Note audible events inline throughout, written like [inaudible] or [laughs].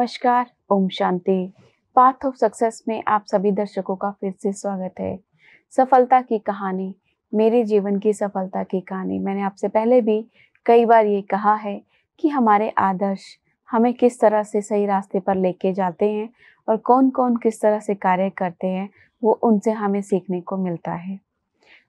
नमस्कार Om Shanti path of success में आप सभी दर्शकों का फिर से स्वागत है सफलता की कहानी मेरे जीवन की सफलता की कहानी मैंने आपसे पहले भी कई बार ये कहा है कि हमारे आदर्श हमें किस तरह से सही रास्ते पर लेके जाते हैं और कौन कौन किस तरह से कार्य करते हैं वो उनसे हमें सीखने को मिलता है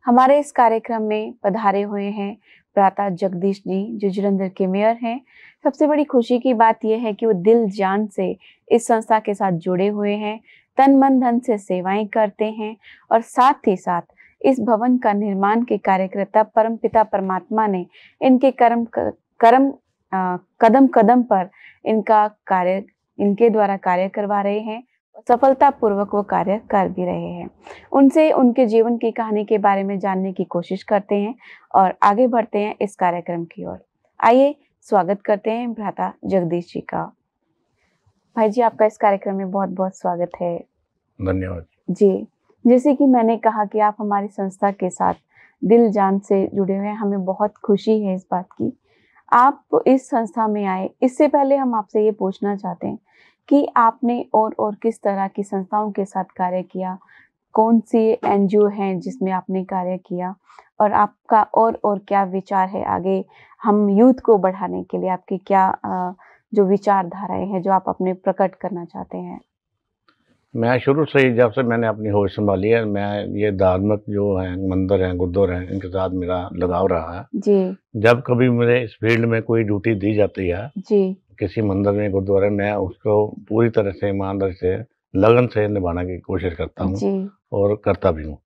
हमारे इस कार्यक्रम में पधारे हुए हैं प्राता जगदीश जी जो जलंधर के मेयर हैं सबसे बड़ी खुशी की बात यह है कि वो दिल जान से इस संस्था के साथ जुड़े हुए हैं तन मन धन से सेवाएं करते हैं और साथ ही साथ इस भवन का निर्माण के कार्यकर्ता परम पिता परमात्मा ने इनके कर्म कर्म कदम कदम पर इनका कार्य इनके द्वारा कार्य करवा रहे हैं सफलतापूर्वक वो कार्य कर भी रहे हैं उनसे उनके जीवन की कहानी के बारे में जानने की कोशिश करते हैं और आगे बढ़ते हैं इस कार्यक्रम की ओर आइए स्वागत करते हैं भ्राता जगदीश जी का भाई जी आपका इस कार्यक्रम में बहुत बहुत स्वागत है धन्यवाद जी जैसे कि मैंने कहा कि आप हमारी संस्था के साथ दिल जान से जुड़े हुए हैं हमें बहुत खुशी है इस बात की आप इस संस्था में आए इससे पहले हम आपसे ये पूछना चाहते हैं कि आपने और और किस तरह की संस्थाओं के साथ कार्य किया कौन सी एन हैं जिसमें आपने कार्य किया और आपका और और क्या विचार है आगे हम यूथ को बढ़ाने के लिए आपकी क्या जो विचारधाराएं हैं जो आप अपने प्रकट करना चाहते हैं मैं शुरू से ही जब से मैंने अपनी होश संभाली है मैं ये धार्मिक जो हैं मंदिर हैं गुरुद्वार हैं इनके साथ मेरा लगाव रहा है जी जब कभी मुझे इस फील्ड में कोई ड्यूटी दी जाती है जी किसी मंदिर में गुरुद्वारे में उसको पूरी तरह से ईमानदारी से लगन से निभाने की कोशिश करता हूँ और करता भी हूँ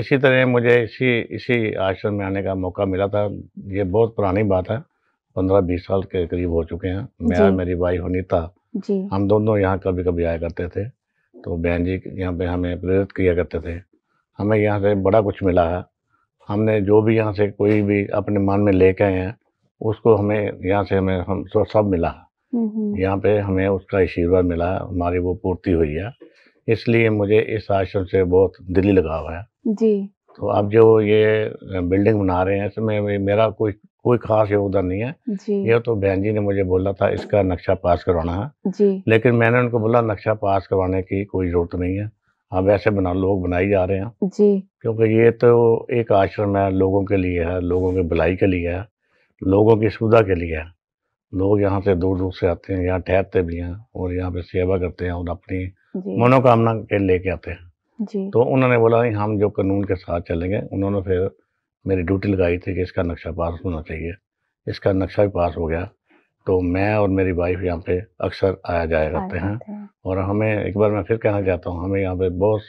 इसी तरह मुझे इसी इसी आश्रम में आने का मौका मिला था ये बहुत पुरानी बात है पंद्रह बीस साल के करीब हो चुके हैं मैं और मेरी वाइफ अनिता हम दोनों यहाँ कभी कभी आया करते थे तो बहन जी यहाँ पे हमें प्रेरित किया करते थे हमें यहाँ से बड़ा कुछ मिला है हमने जो भी यहाँ से कोई भी अपने मन में लेके आए हैं उसको हमें यहाँ से हमें हम सब मिला है यहाँ पे हमें उसका आशीर्वाद मिला हमारी वो पूर्ति हुई है इसलिए मुझे इस आश्रम से बहुत दिली लगाव है जी तो आप जो ये बिल्डिंग बना रहे हैं इसमें मेरा कोई कोई खास योगदान नहीं है ये तो बहन जी ने मुझे बोला था इसका नक्शा पास करवाना है जी। लेकिन मैंने उनको बोला नक्शा पास करवाने की कोई जरूरत नहीं है अब ऐसे बना लोग बनाई जा रहे हैं जी क्योंकि ये तो एक आश्रम है लोगों के लिए है लोगों के भलाई के लिए है लोगों की सुविधा के लिए है लोग यहाँ से दूर दूर से आते हैं यहाँ ठहरते भी हैं और यहाँ पे सेवा करते हैं और अपनी मनोकामना के लेके आते हैं जी। तो उन्होंने बोला हम जो कानून के साथ चलेंगे उन्होंने फिर मेरी ड्यूटी लगाई थी कि इसका नक्शा पास होना चाहिए इसका नक्शा भी पास हो गया तो मैं और मेरी वाइफ यहाँ पे अक्सर आया जाया करते हैं और हमें एक बार मैं फिर कहना चाहता हूँ हमें यहाँ पे बहुत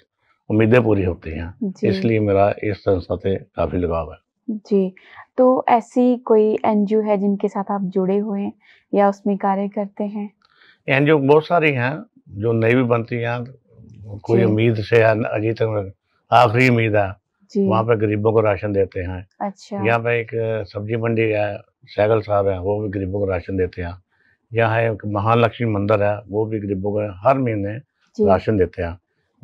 उम्मीदें पूरी होती हैं इसलिए मेरा इस संस्था से काफ़ी लगाव है जी, तो ऐसी कोई एनजीओ है जिनके साथ आप जुड़े हुए हैं या उसमें कार्य करते हैं? एनजीओ बहुत सारी हैं जो नई भी बनती हैं कोई उम्मीद से अजी अजीत आखिरी उम्मीद है वहाँ पे गरीबों को राशन देते हैं अच्छा यहाँ पे एक सब्जी मंडी है सैगल साहब है वो भी गरीबों को राशन देते हैं यहाँ एक महालक्ष्मी मंदिर है वो भी गरीबों को हर महीने राशन देते हैं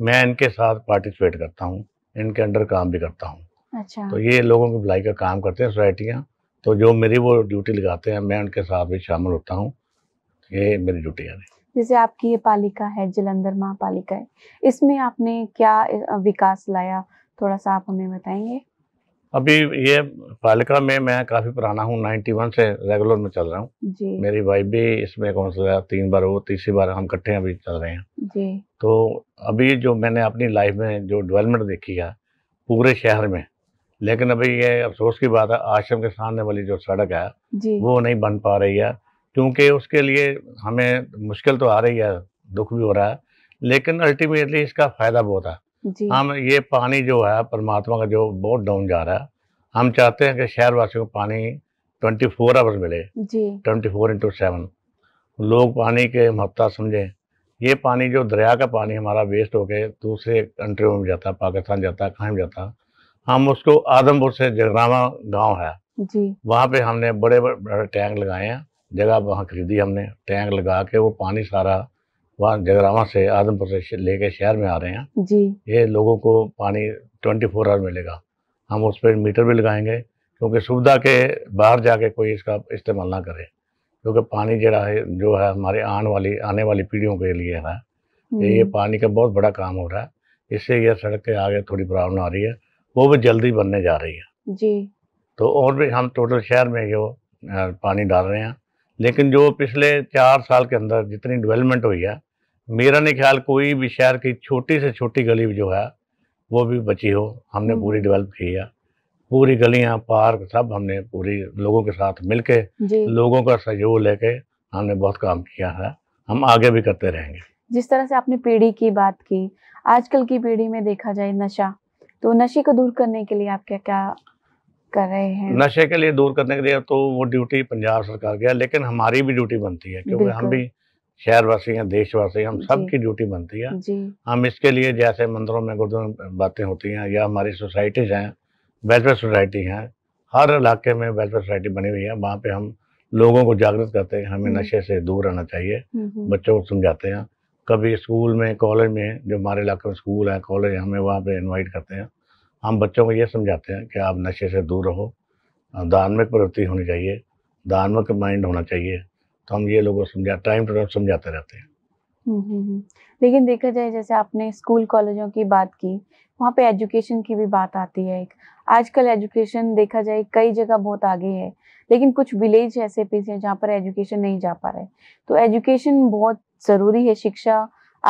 मैं इनके साथ पार्टिसिपेट करता हूँ इनके अंडर काम भी करता हूँ अच्छा तो ये लोगों की भलाई का काम करते हैं सोसाइटियाँ तो जो मेरी वो ड्यूटी लगाते हैं मैं उनके साथ भी शामिल होता हूँ ये मेरी ड्यूटी है जैसे आपकी ये पालिका है जलंधर महापालिका है इसमें आपने क्या विकास लाया थोड़ा सा आप हमें बताएंगे अभी ये पालिका में मैं काफ़ी पुराना हूँ वन से रेगुलर में चल रहा हूँ मेरी वाइफ भी इसमें कौन सा तीन बार वो तीसरी बार हम इकट्ठे अभी चल रहे हैं जी। तो अभी जो मैंने अपनी लाइफ में जो डेवलपमेंट देखी है पूरे शहर में लेकिन अभी ये अफसोस की बात है आश्रम के सामने वाली जो सड़क है वो नहीं बन पा रही है क्योंकि उसके लिए हमें मुश्किल तो आ रही है दुख भी हो रहा है लेकिन अल्टीमेटली इसका फ़ायदा बहुत है हम ये पानी जो है परमात्मा का जो बहुत डाउन जा रहा है हम चाहते हैं कि शहरवासियों को पानी ट्वेंटी फोर आवर्स मिले ट्वेंटी फोर इंटू सेवन लोग पानी के महत्ता समझें ये पानी जो दरिया का पानी हमारा वेस्ट होके दूसरे कंट्रियों में जाता पाकिस्तान जाता कहाँ जाता हम उसको आदमपुर से जगरामा गांव है जी वहाँ पे हमने बड़े बड़े टैंक लगाए हैं जगह वहाँ खरीदी हमने टैंक लगा के वो पानी सारा वहाँ जगरामा से आदमपुर से लेके शहर में आ रहे हैं जी ये लोगों को पानी ट्वेंटी फोर आवर मिलेगा हम उस पर मीटर भी लगाएंगे क्योंकि सुविधा के बाहर जाके कोई इसका इस्तेमाल ना करे क्योंकि पानी जरा है जो है हमारे आने वाली आने वाली पीढ़ियों के लिए है हम्म। ये पानी का बहुत बड़ा काम हो रहा है इससे यह सड़क के आगे थोड़ी प्रॉब्लम आ रही है वो भी जल्दी बनने जा रही है जी तो और भी हम टोटल शहर में जो पानी डाल रहे हैं लेकिन जो पिछले चार साल के अंदर जितनी डेवलपमेंट हुई है मेरा नहीं ख्याल कोई भी शहर की छोटी से छोटी गली जो है वो भी बची हो हमने पूरी डेवलप हम्म। की है पूरी गलियां पार्क सब हमने पूरी लोगों के साथ मिलके लोगों का सहयोग लेके हमने बहुत काम किया है हम आगे भी करते रहेंगे जिस तरह से आपने पीढ़ी की बात की आजकल की पीढ़ी में देखा जाए नशा तो नशे को दूर करने के लिए आप क्या क्या कर रहे हैं नशे के लिए दूर करने के लिए तो वो ड्यूटी पंजाब सरकार की है लेकिन हमारी भी ड्यूटी बनती है क्योंकि हम भी शहरवासी हैं देशवासी हम सब की ड्यूटी बनती है हम इसके लिए जैसे मंदिरों में गुरुद्वारों में बातें होती हैं या हमारी सोसाइटीज हैं वेलफेयर सोसाइटी हैं हर इलाके में वेलफेयर सोसाइटी बनी हुई है वहाँ पे हम लोगों को जागृत करते हैं हमें हम्म। नशे से दूर रहना चाहिए हम्म, हम्म। बच्चों को समझाते हैं कभी स्कूल में कॉलेज में जो हमारे इलाके में स्कूल है कॉलेज हमें वहाँ पे इन्वाइट करते हैं हम बच्चों को ये समझाते हैं कि आप नशे से दूर रहो धार्मिक प्रवृत्ति होनी चाहिए धार्मिक माइंड होना चाहिए तो हम ये लोगों को समझा टाइम टू टाइम समझाते रहते हैं हम्म, हम्म, हम्म। लेकिन देखा जाए जैसे आपने स्कूल कॉलेजों की बात की वहाँ पे एजुकेशन की भी बात आती है एक आजकल एजुकेशन देखा जाए कई जगह बहुत आगे है लेकिन कुछ विलेज ऐसे भी हैं जहाँ पर एजुकेशन नहीं जा पा रहे तो एजुकेशन बहुत ज़रूरी है शिक्षा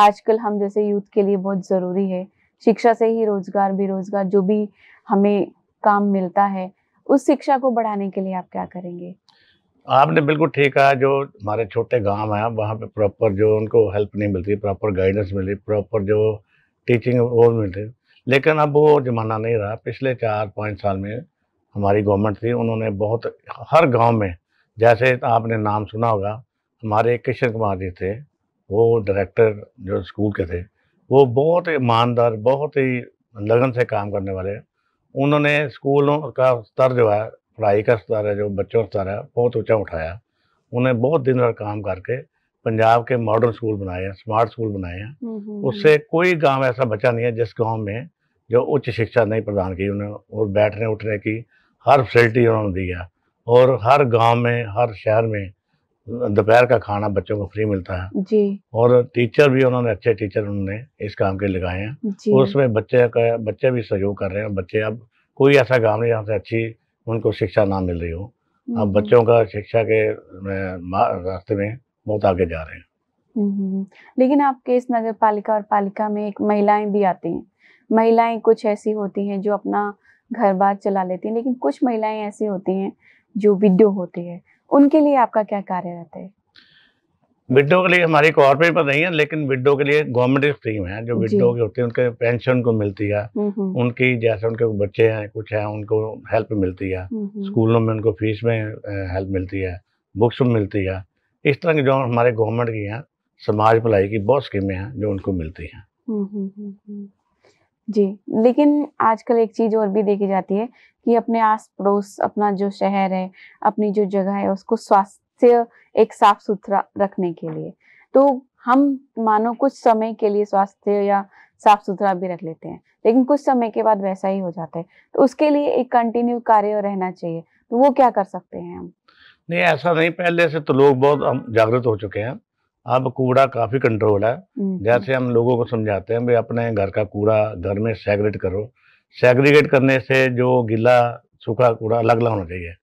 आजकल हम जैसे यूथ के लिए बहुत ज़रूरी है शिक्षा से ही रोजगार बेरोजगार जो भी हमें काम मिलता है उस शिक्षा को बढ़ाने के लिए आप क्या करेंगे आपने बिल्कुल ठीक कहा जो हमारे छोटे गांव हैं वहाँ पे प्रॉपर जो उनको हेल्प नहीं मिलती प्रॉपर गाइडेंस मिली प्रॉपर जो टीचिंग वो मिलती लेकिन अब वो ज़माना नहीं रहा पिछले चार पाँच साल में हमारी गवर्नमेंट थी उन्होंने बहुत हर गांव में जैसे आपने नाम सुना होगा हमारे किशन कुमार जी थे वो डायरेक्टर जो स्कूल के थे वो बहुत ही ईमानदार बहुत ही लगन से काम करने वाले हैं उन्होंने स्कूलों का स्तर जो है पढ़ाई का स्तर है जो बच्चों का स्तर है बहुत ऊँचा उठाया उन्हें बहुत दिन भर काम करके पंजाब के मॉडर्न स्कूल बनाए हैं स्मार्ट स्कूल बनाए हैं हम्म, हम्म, हम्म। उससे कोई गांव ऐसा बचा नहीं है जिस गांव में जो उच्च शिक्षा नहीं प्रदान की उन्हें और बैठने उठने की हर फैसिलिटी उन्होंने दी है और हर गांव में हर शहर में दोपहर का खाना बच्चों को फ्री मिलता है जी और टीचर भी उन्होंने अच्छे टीचर उन्होंने इस काम के लगाए हैं उसमें बच्चे का बच्चे भी सहयोग कर रहे हैं बच्चे अब कोई ऐसा काम नहीं जहाँ से अच्छी उनको शिक्षा ना मिल रही हो अब हम्म। बच्चों का शिक्षा के रास्ते में बहुत आगे जा रहे हैं हम्म, हम्म, लेकिन आपके इस नगर पालिका और पालिका में एक महिलाएं भी आती हैं महिलाएं कुछ ऐसी होती हैं जो अपना घर बार चला लेती हैं लेकिन कुछ महिलाएं ऐसी होती हैं जो विडो होती है उनके लिए आपका क्या कार्य रहता है विडो के लिए हमारी कॉर्पोरेट पर नहीं है लेकिन विडो के लिए गवर्नमेंट स्कीम है जो विडो के होते हैं उनके पेंशन को मिलती है हम्म, हम्म। उनकी जैसे उनके बच्चे हैं कुछ हैं उनको हेल्प मिलती है हम्म, स्कूलों में उनको फीस में हेल्प मिलती है बुक्स में मिलती है इस तरह की जो हमारे गवर्नमेंट की हैं समाज भलाई की बहुत स्कीमें हैं जो उनको मिलती हैं जी लेकिन आजकल एक चीज़ और भी देखी जाती है कि अपने आस पड़ोस अपना जो शहर है अपनी जो जगह है उसको स्वास्थ्य एक साफ सुथरा रखने के लिए तो हम मानो कुछ समय के लिए स्वास्थ्य या साफ सुथरा भी रख लेते हैं लेकिन कुछ समय के बाद वैसा ही हो जाता है तो उसके लिए एक कंटिन्यू कार्य रहना चाहिए तो वो क्या कर सकते हैं हम नहीं ऐसा नहीं पहले से तो लोग बहुत हम जागृत हो चुके हैं अब कूड़ा काफी कंट्रोल है हम्म, हम्म। जैसे हम लोगों को समझाते हैं भाई अपने घर का कूड़ा घर में सेग्रेट करो सेग्रीगेट करने से जो गीला सूखा कूड़ा अलग अलग होना चाहिए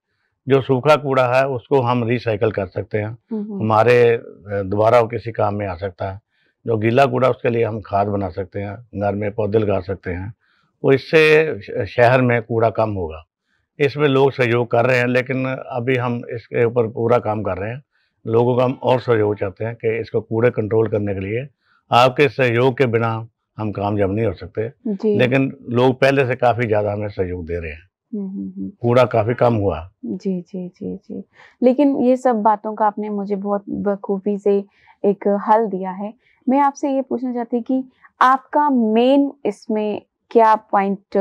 जो सूखा कूड़ा है उसको हम रिसाइकल कर सकते हैं हम्म, हमारे दोबारा किसी काम में आ सकता है जो गीला कूड़ा उसके लिए हम खाद बना सकते हैं घर में पौधे लगा सकते हैं वो इससे शहर में कूड़ा कम होगा इसमें लोग सहयोग कर रहे हैं लेकिन अभी हम इसके ऊपर पूरा काम कर रहे हैं लोगों का हम और सहयोग चाहते हैं कि इसको कूड़े कंट्रोल करने के लिए आपके सहयोग के बिना हम काम जब नहीं हो सकते लेकिन लोग पहले से काफ़ी ज़्यादा हमें सहयोग दे रहे हैं कूड़ा हम्म, हम्म, हम्म। काफी कम हुआ जी जी जी जी लेकिन ये सब बातों का आपने मुझे बहुत बखूबी से एक हल दिया है मैं आपसे ये पूछना चाहती कि आपका मेन इसमें क्या पॉइंट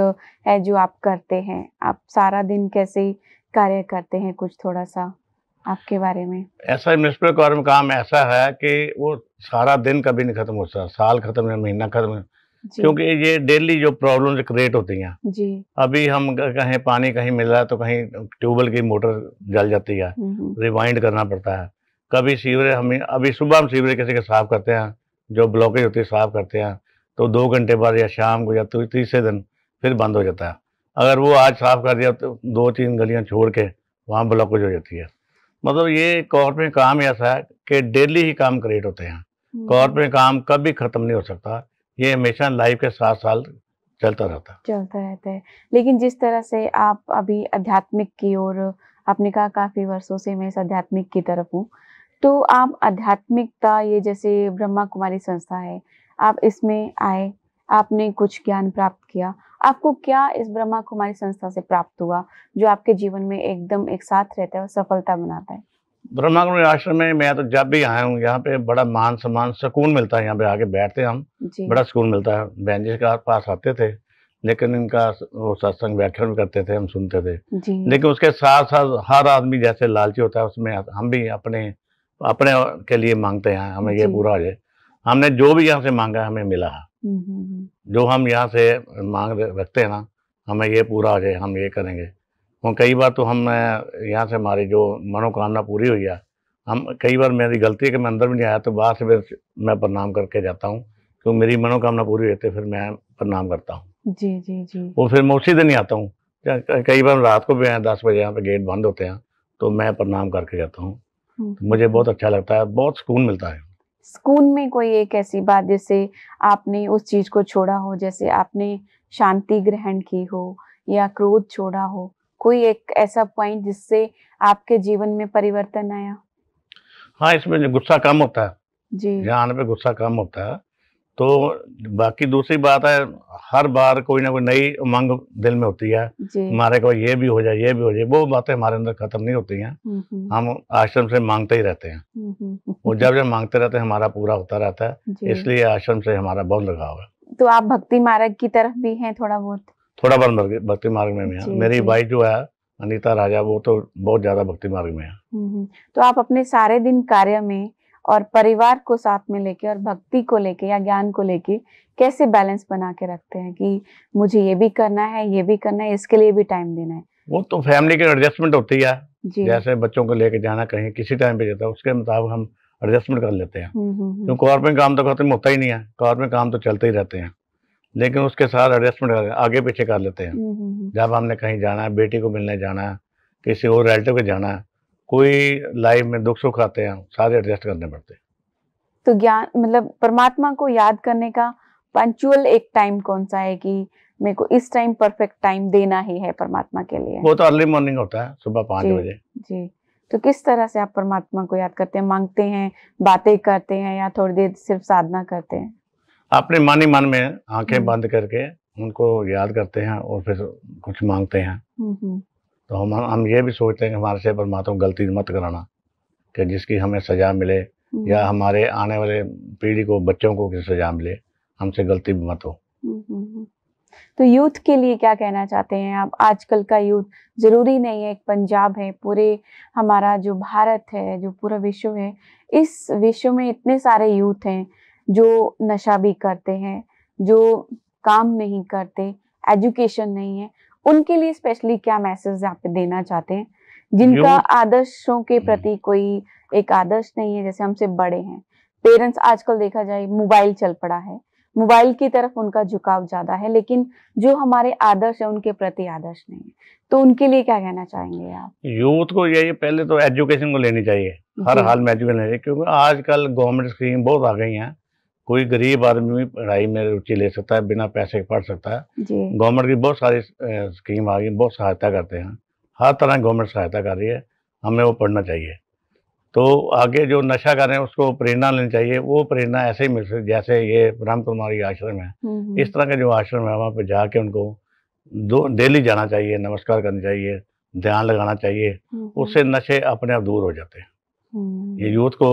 है जो आप करते हैं आप सारा दिन कैसे कार्य करते हैं कुछ थोड़ा सा आपके बारे में ऐसा म्यूनसिपल कॉर्पोरेशन काम ऐसा है कि वो सारा दिन कभी नहीं खत्म होता साल खत्म है महीना खत्म है क्योंकि ये डेली जो प्रॉब्लम क्रिएट होती हैं अभी हम कहीं पानी कहीं मिल रहा है तो कहीं ट्यूबवेल की मोटर जल जाती है हम्म, हम्म। रिवाइंड करना पड़ता है कभी सीवरेज हम अभी सुबह हम सीवरेज किसी के साफ करते हैं जो ब्लॉकेज होती है साफ करते हैं तो दो घंटे बाद या शाम को या तो तीसरे दिन फिर बंद हो जाता है अगर वो आज साफ कर दिया तो दो तीन गलियाँ छोड़ के वहाँ ब्लॉकेज हो जाती है मतलब ये कोर्ट में काम ऐसा है कि डेली ही काम क्रिएट होते हैं कोर्ट हम्म। में काम कभी खत्म नहीं हो सकता ये हमेशा लाइफ के साथ साल चलता रहता है चलता रहता है लेकिन जिस तरह से आप अभी आध्यात्मिक की ओर आपने कहा काफी वर्षों से मैं इस आध्यात्मिक की तरफ हूँ तो आप आध्यात्मिकता ये जैसे ब्रह्मा कुमारी संस्था है आप इसमें आए आपने कुछ ज्ञान प्राप्त किया आपको क्या इस ब्रह्मा कुमारी संस्था से प्राप्त हुआ जो आपके जीवन में एकदम एक साथ रहता है और सफलता बनाता है ब्रह्मा कुमारी आश्रम में मैं तो जब भी आया हूँ यहाँ पे बड़ा मान सम्मान सुकून मिलता है यहाँ पे आके बैठते हम बड़ा सुकून मिलता है बहन जी के पास आते थे लेकिन इनका वो सत्संग व्याख्यान करते थे हम सुनते थे लेकिन उसके साथ साथ हर आदमी जैसे लालची होता है उसमें हम भी अपने अपने के लिए मांगते हैं हमें ये पूरा हो जाए हमने जो भी यहाँ से मांगा हमें मिला है जो हम यहाँ से मांग रखते हैं ना हमें ये पूरा आ जाए हम ये करेंगे और कई बार तो हम यहाँ से हमारी जो मनोकामना पूरी हुई है हम कई बार मेरी गलती है कि मैं अंदर भी नहीं आया तो बाहर से फिर मैं प्रणाम करके जाता हूँ क्योंकि मेरी मनोकामना पूरी होती है फिर मैं प्रणाम करता हूँ जी जी जी वो फिर मैं उसी दिन ही आता हूँ कई बार रात को भी आए दस बजे यहाँ पे गेट बंद होते हैं तो मैं प्रणाम करके जाता हूँ हम्म। मुझे बहुत अच्छा लगता है बहुत सुकून मिलता है सुकून में कोई एक ऐसी बात जैसे आपने उस चीज़ को छोड़ा हो जैसे आपने शांति ग्रहण की हो या क्रोध छोड़ा हो कोई एक ऐसा पॉइंट जिससे आपके जीवन में परिवर्तन आया हाँ इसमें गुस्सा कम होता है जी जहाँ पे गुस्सा कम होता है तो बाकी दूसरी बात है हर बार कोई ना कोई नई उमंग दिल में होती है हमारे को ये भी हो जाए ये भी हो जाए वो बातें हमारे अंदर खत्म नहीं होती हैं हम्म, हम्म। हम आश्रम से मांगते ही रहते हैं हम्म, वो जब जब मांगते रहते हैं हमारा पूरा होता रहता है इसलिए आश्रम से हमारा बहुत लगाव है तो आप भक्ति मार्ग की तरफ भी हैं थोड़ा बहुत थोड़ा बहुत भक्ति मार्ग में भी मेरी वाइफ जो है अनिता राजा वो तो बहुत ज्यादा भक्ति मार्ग में है तो आप अपने सारे दिन कार्य में और परिवार को साथ में लेके और भक्ति को लेके या ज्ञान को लेके कैसे बैलेंस बना के रखते हैं कि मुझे ये भी करना है ये भी करना है इसके लिए भी टाइम देना है वो तो फैमिली के एडजस्टमेंट होती है जैसे बच्चों को लेके जाना कहीं किसी टाइम पे जाता है उसके मुताबिक हम एडजस्टमेंट कर लेते हैं क्योंकि हम्म, हम्म, हम्म। तो में काम तो खत्म होता ही नहीं है में काम तो चलते ही रहते हैं लेकिन उसके साथ एडजस्टमेंट आगे पीछे कर लेते हैं जब हमने कहीं जाना है बेटी को मिलने जाना है किसी और रिलेटिव के जाना है कोई लाइफ में दुख सुख आते हैं सारे एडजस्ट करने पड़ते हैं तो ज्ञान मतलब परमात्मा को याद करने का पंचुअल एक टाइम कौन सा है कि मेरे को इस टाइम परफेक्ट टाइम देना ही है परमात्मा के लिए वो तो अर्ली मॉर्निंग होता है सुबह पाँच बजे जी तो किस तरह से आप परमात्मा को याद करते हैं मांगते हैं बातें करते हैं या थोड़ी देर सिर्फ साधना करते हैं अपने मन ही मन में आंखें हम्म। बंद करके उनको याद करते हैं और फिर कुछ मांगते हैं हम्म, हम्म। तो हम हम ये भी सोचते हैं कि हमारे से परमात्मा गलती मत कराना कि जिसकी हमें सजा मिले या हमारे आने वाले पीढ़ी को बच्चों को किसी सजा मिले हमसे गलती मत हो हम्म, हम्म, हम्म। तो यूथ के लिए क्या कहना चाहते हैं आप आजकल का यूथ जरूरी नहीं है एक पंजाब है पूरे हमारा जो भारत है जो पूरा विश्व है इस विश्व में इतने सारे यूथ हैं जो नशा भी करते हैं जो काम नहीं करते एजुकेशन नहीं है उनके लिए स्पेशली क्या मैसेज आप देना चाहते हैं जिनका आदर्शों के प्रति कोई एक आदर्श नहीं है जैसे हमसे बड़े हैं पेरेंट्स आजकल देखा जाए मोबाइल चल पड़ा है मोबाइल की तरफ उनका झुकाव ज्यादा है लेकिन जो हमारे आदर्श है उनके प्रति आदर्श नहीं है तो उनके लिए क्या कहना चाहेंगे आप यूथ को यही पहले तो एजुकेशन को लेनी चाहिए हर हाल में एजुकेशन लेनी चाहिए क्योंकि आजकल गवर्नमेंट स्कीम बहुत आ गई हैं कोई गरीब आदमी भी पढ़ाई में रुचि ले सकता है बिना पैसे के पढ़ सकता है गवर्नमेंट की बहुत सारी स्कीम आ गई बहुत सहायता करते हैं हर तरह गवर्नमेंट सहायता कर रही है हमें वो पढ़ना चाहिए तो आगे जो नशा करें उसको प्रेरणा लेनी चाहिए वो प्रेरणा ऐसे ही मिल सकती जैसे ये राम कुमारी आश्रम है हम्म, हम्म। इस तरह के जो आश्रम है वहाँ पर जाके उनको दो डेली जाना चाहिए नमस्कार करना चाहिए ध्यान लगाना चाहिए हम्म, उससे नशे अपने आप दूर हो जाते हैं ये यूथ को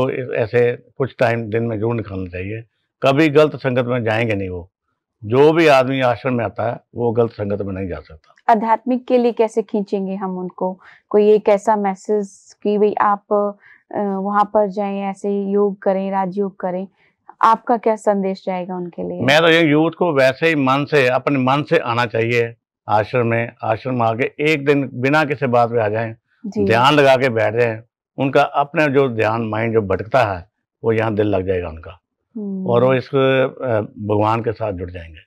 ऐसे कुछ टाइम दिन में जरूर निकालना चाहिए कभी गलत संगत में जाएंगे नहीं वो जो भी आदमी आश्रम में आता है वो गलत संगत में नहीं जा सकता आध्यात्मिक के लिए कैसे खींचेंगे हम उनको कोई एक ऐसा मैसेज कि भाई आप वहां पर जाएं ऐसे योग करें राजयोग करें आपका क्या संदेश जाएगा उनके लिए मैं तो ये यूथ को वैसे ही मन से अपने मन से आना चाहिए आश्रम में आश्रम आके एक दिन बिना किसी बात पे आ जाएं ध्यान लगा के बैठ जाएं उनका अपने जो ध्यान माइंड जो भटकता है वो यहाँ दिल लग जाएगा उनका और वो हम्म। इस भगवान के साथ जुड़ जाएंगे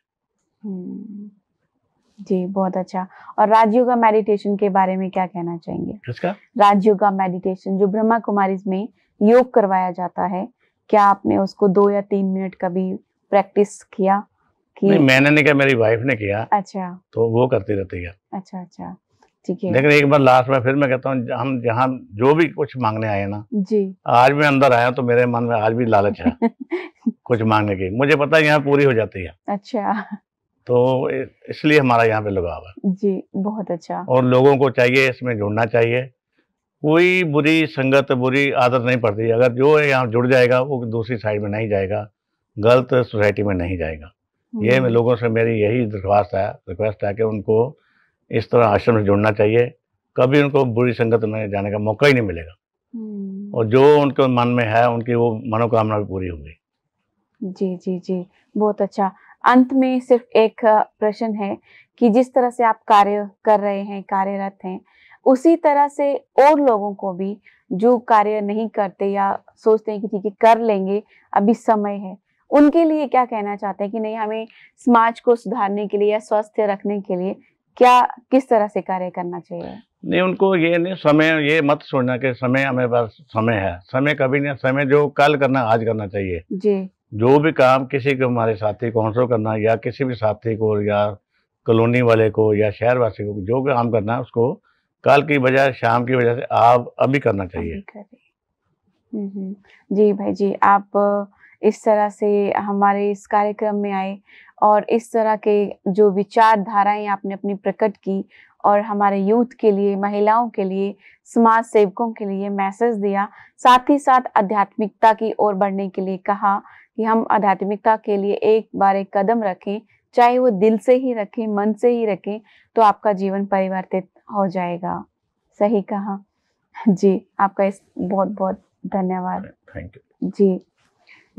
हम्म। जी बहुत अच्छा और राजयोग मेडिटेशन के बारे में क्या कहना चाहेंगे राजयोग मेडिटेशन जो ब्रह्मा कुमारी में योग करवाया जाता है क्या आपने उसको दो या तीन मिनट का भी प्रैक्टिस किया कि नहीं, मैंने नहीं किया मेरी वाइफ ने किया अच्छा तो वो करती रहती है अच्छा अच्छा ठीक है लेकिन एक बार लास्ट में फिर मैं कहता हूँ हम जहाँ जो भी कुछ मांगने आए ना जी आज मैं अंदर आया तो मेरे मन में आज भी लालच है [laughs] कुछ मांगने की मुझे पता है यहाँ पूरी हो जाती है अच्छा तो इसलिए हमारा यहाँ पे लगाव है जी बहुत अच्छा और लोगों को चाहिए इसमें जुड़ना चाहिए कोई बुरी संगत बुरी आदत नहीं पड़ती अगर जो है यहाँ जुड़ जाएगा वो दूसरी साइड में नहीं जाएगा गलत सोसाइटी में नहीं जाएगा हम्म। ये मैं लोगों से मेरी यही दरख्वास्त है रिक्वेस्ट है कि उनको इस तरह आश्रम से जुड़ना चाहिए कभी उनको बुरी संगत में जाने का मौका ही नहीं मिलेगा हम्म। और जो उनके मन में है उनकी वो मनोकामना भी पूरी होगी जी जी जी बहुत अच्छा अंत में सिर्फ एक प्रश्न है कि जिस तरह से आप कार्य कर रहे हैं कार्यरत हैं उसी तरह से और लोगों को भी जो कार्य नहीं करते या सोचते हैं कि ठीक है कर लेंगे अभी समय है उनके लिए क्या कहना चाहते हैं कि नहीं हमें समाज को सुधारने के लिए या स्वस्थ रखने के लिए क्या किस तरह से कार्य करना चाहिए नहीं उनको ये नहीं समय ये मत सोचना कि समय हमें पास समय है समय कभी नहीं समय जो कल करना आज करना चाहिए जी जो भी काम किसी को हमारे साथी को हौसलों करना या किसी भी साथी को या कॉलोनी वाले को या शहरवासी को जो काम करना है उसको कल की बजाय शाम की वजह से आप अभी करना चाहिए जी भाई जी आप इस तरह से हमारे इस कार्यक्रम में आए और इस तरह के जो विचारधाराएं आपने अपनी प्रकट की और हमारे यूथ के लिए महिलाओं के लिए समाज सेवकों के लिए मैसेज दिया साथ ही साथ आध्यात्मिकता की ओर बढ़ने के लिए कहा कि हम आध्यात्मिकता के लिए एक बार एक कदम रखें चाहे वो दिल से ही रखें मन से ही रखें तो आपका जीवन परिवर्तित हो जाएगा सही कहा जी आपका इस बहुत बहुत धन्यवाद थैंक यू जी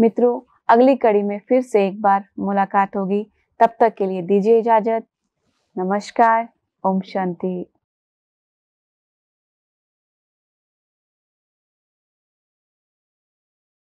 मित्रों अगली कड़ी में फिर से एक बार मुलाकात होगी तब तक के लिए दीजिए इजाजत नमस्कार ओम शांति